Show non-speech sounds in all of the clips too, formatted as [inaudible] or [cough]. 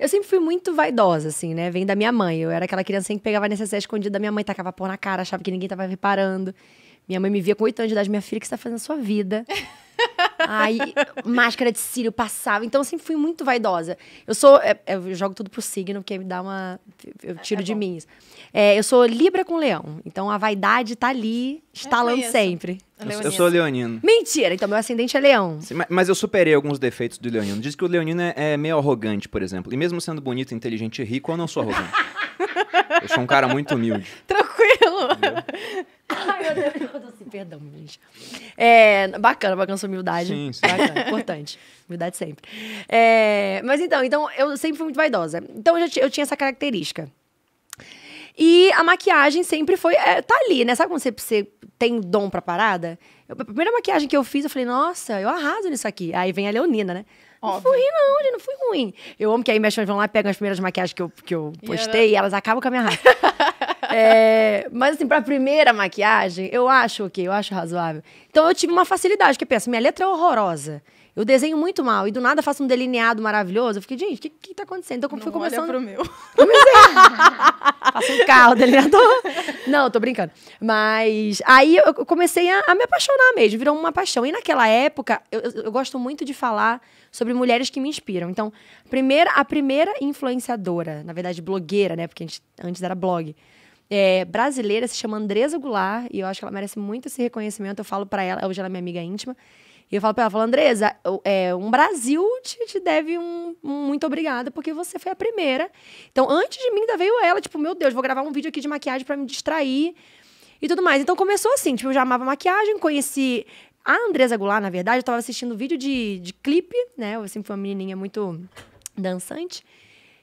Eu sempre fui muito vaidosa, assim, né? Vem da minha mãe. Eu era aquela criança que pegava necessidade escondida da minha mãe, tacava pão na cara, achava que ninguém tava reparando. Minha mãe me via com oito anos de idade, minha filha, que você tá fazendo a sua vida? [laughs] Aí, máscara de cílio passava. Então, assim, fui muito vaidosa. Eu sou. É, é, eu jogo tudo pro signo, porque me dá uma. Eu é, tiro é de mim. É, eu sou Libra com Leão. Então, a vaidade tá ali, estalando sempre. Leonino. Eu sou leonino. Mentira, então meu ascendente é leão. Sim, mas eu superei alguns defeitos do leonino. Diz que o leonino é, é meio arrogante, por exemplo. E mesmo sendo bonito, inteligente e rico, eu não sou arrogante. [laughs] eu sou um cara muito humilde. Tranquilo. Entendeu? [laughs] Ai, meu Deus, eu assim, perdão, gente. É, bacana, bacana sua humildade. Sim, sim. Bacana, [laughs] importante. Humildade sempre. É, mas então, então, eu sempre fui muito vaidosa. Então, eu, já eu tinha essa característica. E a maquiagem sempre foi. É, tá ali, né? Sabe quando você, você tem dom pra parada? Eu, a primeira maquiagem que eu fiz, eu falei, nossa, eu arraso nisso aqui. Aí vem a Leonina, né? Óbvio. Não fui ruim, não, gente, não fui ruim. Eu amo que aí minhas fãs vão lá, pegam as primeiras maquiagens que eu, que eu postei e, era... e elas acabam com a minha raiva. [laughs] É, mas assim, pra primeira maquiagem, eu acho ok, eu acho razoável. Então eu tive uma facilidade, eu pensa, minha letra é horrorosa. Eu desenho muito mal e do nada faço um delineado maravilhoso. Eu fiquei, gente, o que, que tá acontecendo? Então eu fui começando. Olha pro meu. [laughs] Comecei. faço um carro delineador. Não, tô brincando. Mas aí eu comecei a, a, me apaixonar mesmo, virou uma paixão. E naquela época, eu, eu, eu gosto muito de falar sobre mulheres que me inspiram. Então, primeira, a primeira influenciadora, na verdade, blogueira, né? Porque a gente, antes era blog é, brasileira, se chama Andresa Goulart, e eu acho que ela merece muito esse reconhecimento. Eu falo para ela, hoje ela é minha amiga íntima, e eu falo pra ela, falo, Andresa, é, um Brasil te, te deve um, um muito obrigada, porque você foi a primeira. Então, antes de mim, ainda veio ela, tipo, meu Deus, vou gravar um vídeo aqui de maquiagem para me distrair e tudo mais. Então, começou assim, tipo, eu já amava maquiagem, conheci a Andresa Goulart, na verdade, eu tava assistindo vídeo de, de clipe, né? Eu sempre fui uma menininha muito dançante.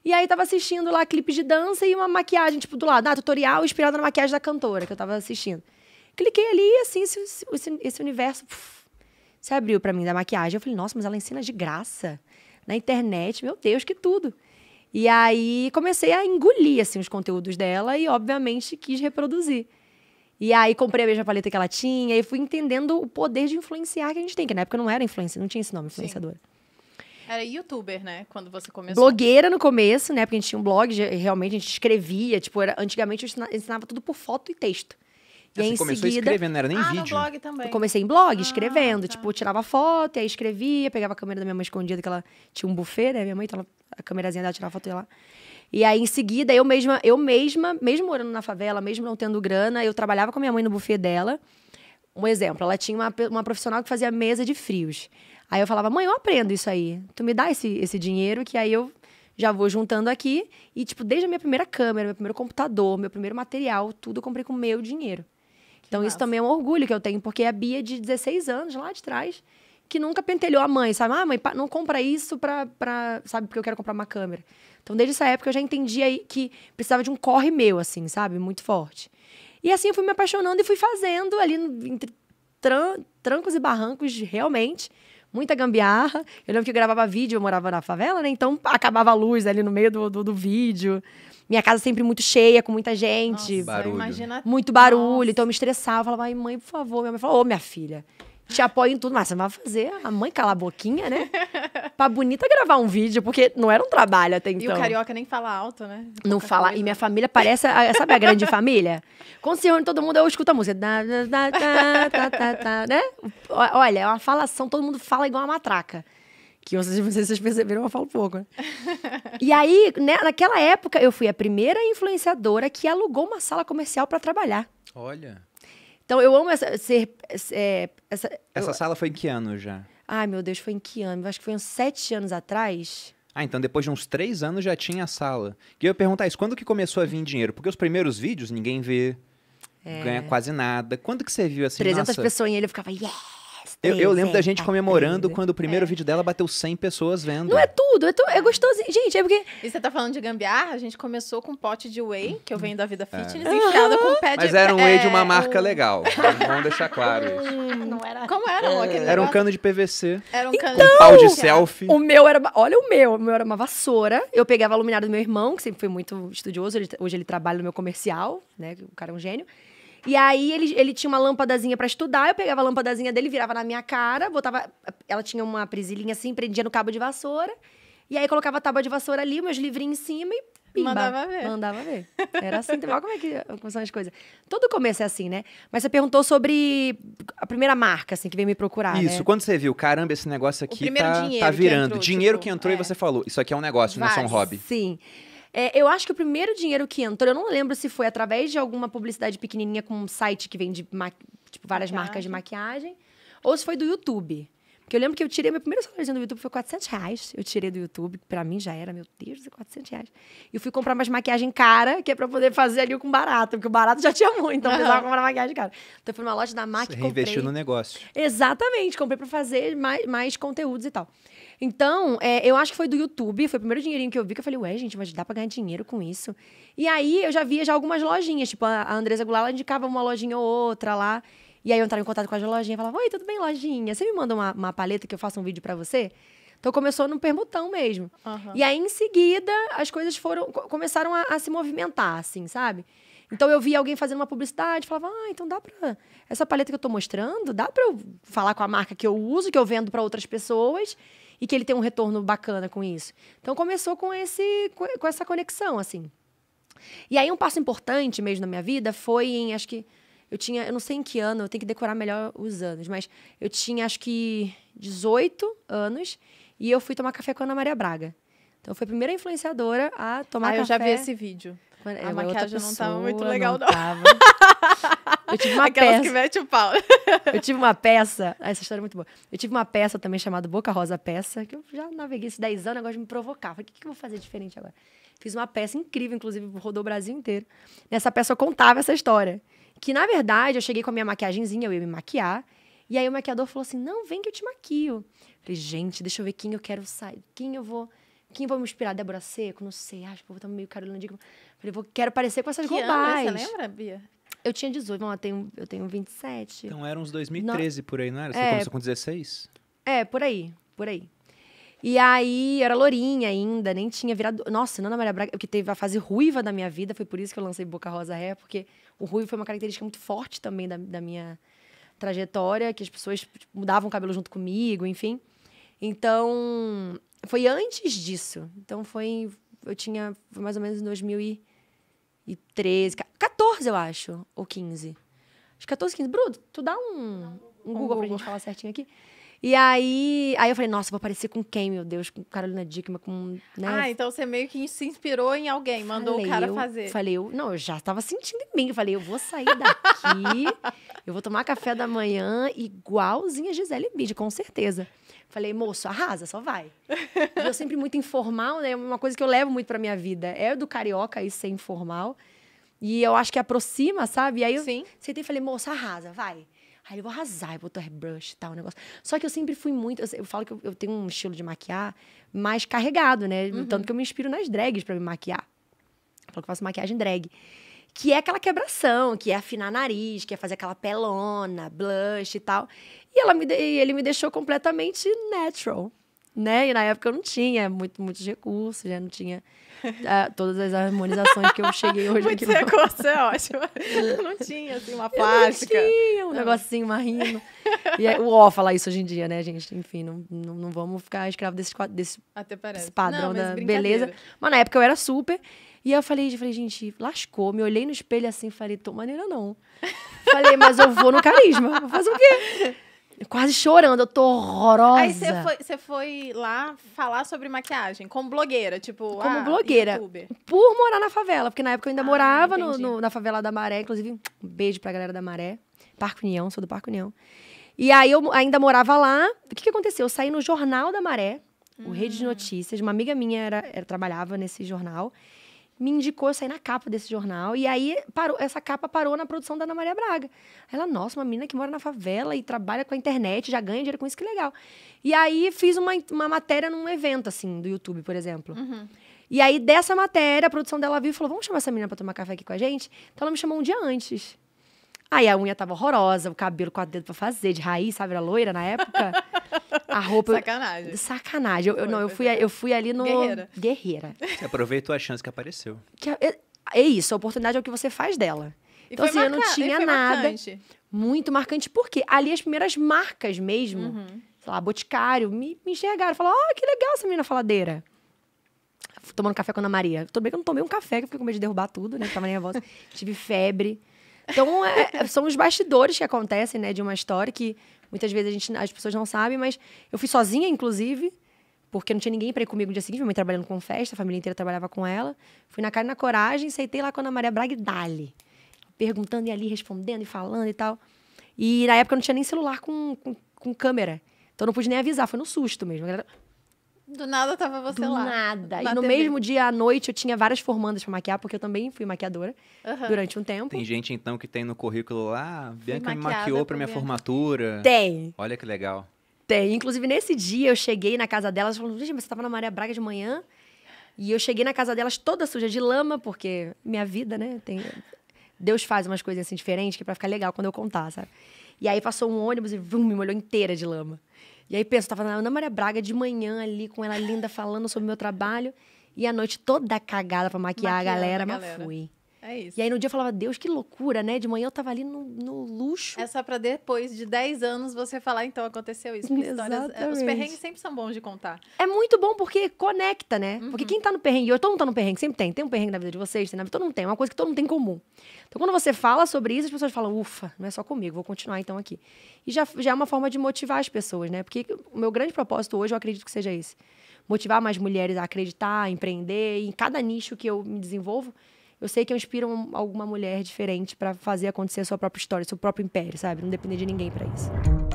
E aí tava assistindo lá clipe de dança e uma maquiagem, tipo, do lado, ah, tutorial inspirado na maquiagem da cantora que eu tava assistindo. Cliquei ali e assim, esse, esse, esse universo uf, se abriu para mim da maquiagem. Eu falei, nossa, mas ela ensina de graça na internet, meu Deus, que tudo. E aí comecei a engolir assim, os conteúdos dela e, obviamente, quis reproduzir. E aí comprei a mesma paleta que ela tinha e fui entendendo o poder de influenciar que a gente tem, que na época não era influência, não tinha esse nome, influenciadora. Sim. Era youtuber, né? Quando você começou. Blogueira no começo, né? Porque a gente tinha um blog, realmente a gente escrevia. Tipo, era, antigamente eu ensinava tudo por foto e texto. E ah, aí, você começou seguida... escrevendo, não era nem ah, vídeo. No blog também. Eu comecei em blog, ah, escrevendo. Ah, tá. Tipo, tirava foto, e aí escrevia, pegava a câmera da minha mãe escondida, que ela tinha um buffet, né? Minha mãe, então a câmerazinha dela tirava foto e lá. E aí, em seguida, eu mesma, eu mesma, mesmo morando na favela, mesmo não tendo grana, eu trabalhava com a minha mãe no buffet dela. Um exemplo, ela tinha uma, uma profissional que fazia mesa de frios. Aí eu falava, mãe, eu aprendo isso aí. Tu me dá esse, esse dinheiro que aí eu já vou juntando aqui. E, tipo, desde a minha primeira câmera, meu primeiro computador, meu primeiro material, tudo eu comprei com meu dinheiro. Que então, massa. isso também é um orgulho que eu tenho, porque é a Bia de 16 anos, lá de trás, que nunca pentelhou a mãe, sabe? Ah, mãe, não compra isso pra, pra. Sabe, porque eu quero comprar uma câmera. Então, desde essa época, eu já entendia que precisava de um corre meu, assim, sabe? Muito forte. E assim, eu fui me apaixonando e fui fazendo ali entre tran trancos e barrancos, realmente muita gambiarra. Eu lembro que eu gravava vídeo, eu morava na favela, né? Então acabava a luz ali no meio do, do, do vídeo. Minha casa sempre muito cheia, com muita gente. Nossa, barulho. Imagina... Muito barulho. Nossa. Então eu me estressava, eu falava, ai, mãe, por favor. Minha mãe falou, ô, minha filha, te apoio em tudo, mas você não vai fazer a mãe calar a boquinha, né? [laughs] pra bonita gravar um vídeo, porque não era um trabalho até então. E o então. carioca nem fala alto, né? não fala. Coisa. E minha família parece, a, sabe a grande [laughs] família? Quando o senhor todo mundo, eu escuto a música. né? Olha, é uma falação, todo mundo fala igual uma matraca. Que vocês, vocês perceberam, eu falo pouco, né? [laughs] e aí, né, naquela época, eu fui a primeira influenciadora que alugou uma sala comercial para trabalhar. Olha. Então, eu amo essa, ser. É, essa, essa eu, sala foi em que ano já? Ai, meu Deus, foi em que ano? Acho que foi uns sete anos atrás. Ah, então depois de uns três anos já tinha a sala. E eu ia perguntar isso, quando que começou a vir dinheiro? Porque os primeiros vídeos ninguém vê, é. ganha quase nada. Quando que você viu assim, 300 nossa... pessoas e ele ficava, yeah! Eu, eu lembro da gente tá. comemorando quando o primeiro é. vídeo dela bateu 100 pessoas vendo. Não é tudo, é, tu, é gostoso. Gente, é porque. E você tá falando de gambiarra? A gente começou com um pote de whey, que eu venho da vida é. fitness, é. com um pé de Mas era um whey de uma marca legal. [laughs] Vamos deixar claro isso. Hum. Não era. Como era é. Era um cano de PVC. Era um então, cano então, de pau de selfie. O meu era. Olha o meu. O meu era uma vassoura. Eu pegava a luminária do meu irmão, que sempre foi muito estudioso. hoje ele trabalha no meu comercial, né? O cara é um gênio. E aí ele, ele tinha uma lâmpadazinha para estudar, eu pegava a lâmpadazinha dele, virava na minha cara, botava. Ela tinha uma presilhinha assim, prendia no cabo de vassoura. E aí colocava a tábua de vassoura ali, meus livrinhos em cima e Pimba. Mandava ver. Mandava ver. Era assim, olha como é que como são as coisas. Todo começo é assim, né? Mas você perguntou sobre a primeira marca, assim, que veio me procurar. Né? Isso, né? quando você viu, caramba, esse negócio aqui tá, tá, virando. Que entrou, dinheiro tipo, que entrou é. e você falou, isso aqui é um negócio, Vai, não é só um hobby. Sim. É, eu acho que o primeiro dinheiro que entrou, eu não lembro se foi através de alguma publicidade pequenininha com um site que vende tipo, várias marcas de maquiagem, ou se foi do YouTube. Porque eu lembro que eu tirei, meu primeiro saláriozinho do YouTube foi 400 reais. Eu tirei do YouTube, pra mim já era, meu Deus, 400 reais. E fui comprar umas maquiagem cara, que é pra poder fazer ali com barato, porque o barato já tinha muito, então eu precisava comprar maquiagem cara. Então eu fui numa loja da máquina. Você comprei... reinvestiu no negócio. Exatamente, comprei pra fazer mais, mais conteúdos e tal. Então, é, eu acho que foi do YouTube, foi o primeiro dinheirinho que eu vi, que eu falei, ué, gente, mas dá pra ganhar dinheiro com isso? E aí, eu já via já algumas lojinhas, tipo, a Andresa Goulart, ela indicava uma lojinha ou outra lá, e aí eu entrava em contato com a lojinha, falava, oi, tudo bem, lojinha? Você me manda uma, uma paleta que eu faça um vídeo para você? Então começou no permutão mesmo. Uhum. E aí, em seguida, as coisas foram começaram a, a, se movimentar, assim, sabe? Então eu via alguém fazendo uma publicidade, falava, ah, então dá pra. Essa paleta que eu tô mostrando, dá pra eu falar com a marca que eu uso, que eu vendo para outras pessoas e que ele tem um retorno bacana com isso. Então começou com esse com essa conexão assim. E aí um passo importante mesmo na minha vida foi em acho que eu tinha, eu não sei em que ano, eu tenho que decorar melhor os anos, mas eu tinha acho que 18 anos e eu fui tomar café com a Ana Maria Braga. Então foi a primeira influenciadora a tomar ah, café. Ah, eu já vi esse vídeo. A, a maquiagem não estava muito legal, não. não. [laughs] Eu tive uma Aquelas peça. que mete o pau. [laughs] Eu tive uma peça. Ah, essa história é muito boa. Eu tive uma peça também chamada Boca Rosa Peça, que eu já naveguei esses 10 anos, o negócio me provocava. Falei, o que, que eu vou fazer diferente agora? Fiz uma peça incrível, inclusive, rodou o Brasil inteiro. Nessa peça eu contava essa história. Que, na verdade, eu cheguei com a minha maquiagemzinha, eu ia me maquiar. E aí o maquiador falou assim: não, vem que eu te maquio. Falei, gente, deixa eu ver quem eu quero sair, quem eu vou quem vou me inspirar? Débora Seco? Não sei. Ah, acho que vou botar tá meio Carolina Dickman. Falei, vou, quero parecer com essas que globais. Ano, você lembra, Bia? Eu tinha 18, bom, eu tenho, eu tenho 27. Então eram uns 2013 por aí, não era? Você é, começou com 16? É, por aí, por aí. E aí, eu era lourinha ainda, nem tinha virado. Nossa, Nana Maria Braga, que teve a fase ruiva da minha vida, foi por isso que eu lancei Boca Rosa Ré, porque o ruivo foi uma característica muito forte também da, da minha trajetória, que as pessoas tipo, mudavam o cabelo junto comigo, enfim. Então, foi antes disso. Então foi. Eu tinha foi mais ou menos em 2013, 14, eu acho, ou 15. Acho que 14, 15. Bruno, tu dá um, um Google pra gente falar certinho aqui. E aí, aí eu falei, nossa, vou aparecer com quem, meu Deus? Com Carolina Dickman, com. Né? Ah, então você meio que se inspirou em alguém, mandou falei, o cara eu, fazer. Falei, eu, não, eu já estava sentindo em mim. Eu falei, eu vou sair daqui, [laughs] eu vou tomar café da manhã igualzinha a Gisele Bide, com certeza. Falei, moço, arrasa, só vai. eu sempre muito informal, né? Uma coisa que eu levo muito pra minha vida. É do carioca isso ser informal. E eu acho que aproxima, sabe? E aí eu Sim. sentei e falei, moço, arrasa, vai. Aí eu vou arrasar, eu boto airbrush e tal, o negócio. Só que eu sempre fui muito. Eu, eu falo que eu, eu, tenho um estilo de maquiar mais carregado, né? Uhum. Tanto que eu me inspiro nas drags para me maquiar. Eu falo que eu faço maquiagem drag. Que é aquela quebração, que é afinar nariz, que é fazer aquela pelona, blush e tal. E, ela me, e ele me deixou completamente natural, né? E na época eu não tinha muito, muitos recursos, já né? não tinha ah, todas as harmonizações que eu cheguei hoje aqui. Muito recurso é ótimo. [laughs] não tinha, assim, uma plástica. [laughs] Eu não tinha, um não. negocinho assim, marrino. E é, o ó falar isso hoje em dia, né, gente? Enfim, não, não, não vamos ficar escravo desse, desse, desse padrão não, da beleza. Mas na época eu era super... E eu falei, eu falei, gente, lascou. Me olhei no espelho assim, falei, tô maneira não. falei, mas eu vou no carisma. Vou fazer o quê? quase chorando, eu tô horrorosa. Aí você foi, foi lá falar sobre maquiagem, como blogueira, tipo. Como ah, blogueira. YouTuber. Por morar na favela, porque na época eu ainda ah, morava no, no, na favela da Maré, inclusive, um beijo pra galera da Maré, Parque União, sou do Parque União. E aí eu ainda morava lá. O que, que aconteceu? Eu saí no Jornal da Maré, uhum. o Rede de hum. Notícias, uma amiga minha era, era trabalhava nesse jornal me indicou, sair na capa desse jornal. E aí parou, essa capa parou na produção da Ana Maria Braga. Ela, nossa, uma menina que mora na favela e trabalha com a internet, já ganha dinheiro com isso, que legal. E aí fiz uma, uma matéria num evento, assim, do YouTube, por exemplo. Uhum. E aí, dessa matéria, a produção dela viu e falou: vamos chamar essa menina pra tomar café aqui com a gente? Então ela me chamou um dia antes. Aí a unha tava horrorosa, o cabelo com a dedo pra fazer, de raiz, sabe? Era loira na época. [laughs] a roupa. Sacanagem. Sacanagem. Eu, não, eu fui, eu fui ali no. Guerreira. Guerreira. Você aproveitou a chance que apareceu. Que, é, é isso, a oportunidade é o que você faz dela. E então, assim, marca... eu não tinha nada. Marcante. Muito marcante, porque ali as primeiras marcas mesmo, uhum. sei lá, Boticário, me, me enxergaram. Falaram, ó, oh, que legal essa menina faladeira. Tomando café com a Ana Maria. Tudo bem que eu não tomei um café, que eu fiquei com medo de derrubar tudo, né? Tava nervosa. [laughs] Tive febre. Então, é, é, são os bastidores que acontecem, né, de uma história que Muitas vezes gente, as pessoas não sabem, mas eu fui sozinha, inclusive, porque não tinha ninguém para ir comigo no dia seguinte. Minha mãe trabalhando com festa, a família inteira trabalhava com ela. Fui na cara e na coragem, aceitei lá com a Ana Maria Dali. perguntando e ali respondendo e falando e tal. E na época eu não tinha nem celular com, com, com câmera. Então eu não pude nem avisar, foi no susto mesmo. Do nada tava você Do lá. Do nada. e no TV. mesmo dia à noite eu tinha várias formandas para maquiar, porque eu também fui maquiadora uhum. durante um tempo. Tem gente então que tem no currículo lá, ah, Bianca me maquiou para minha formatura. Tem. Olha que legal. Tem. Inclusive nesse dia eu cheguei na casa delas, falando, gente, mas você tava na Maria Braga de manhã? E eu cheguei na casa delas toda suja de lama, porque minha vida, né, tem Deus faz umas coisas assim diferentes que é para ficar legal quando eu contar, sabe? E aí passou um ônibus e vum, me molhou inteira de lama. E aí pensa, tava na Ana Maria Braga de manhã ali, com ela linda, falando sobre o meu trabalho. E a noite toda cagada pra maquiar Maquiando a galera, a galera. mas fui. É isso. E aí no dia eu falava, Deus, que loucura, né? De manhã eu tava ali no, no luxo. É só pra depois de 10 anos você falar, então aconteceu isso. É, Exatamente. os perrengues sempre são bons de contar. É muito bom porque conecta, né? Uhum. Porque quem tá no perrengue, eu todo mundo tá no perrengue, sempre tem. Tem um perrengue na vida de vocês, tem na vida, todo mundo tem. É uma coisa que todo mundo tem em comum. Então quando você fala sobre isso, as pessoas falam, ufa, não é só comigo, vou continuar então aqui. E já, já é uma forma de motivar as pessoas, né? Porque o meu grande propósito hoje, eu acredito que seja esse. Motivar mais mulheres a acreditar, a empreender, em cada nicho que eu me desenvolvo eu sei que eu inspiro alguma mulher diferente para fazer acontecer a sua própria história, seu próprio império, sabe? Não depender de ninguém para isso.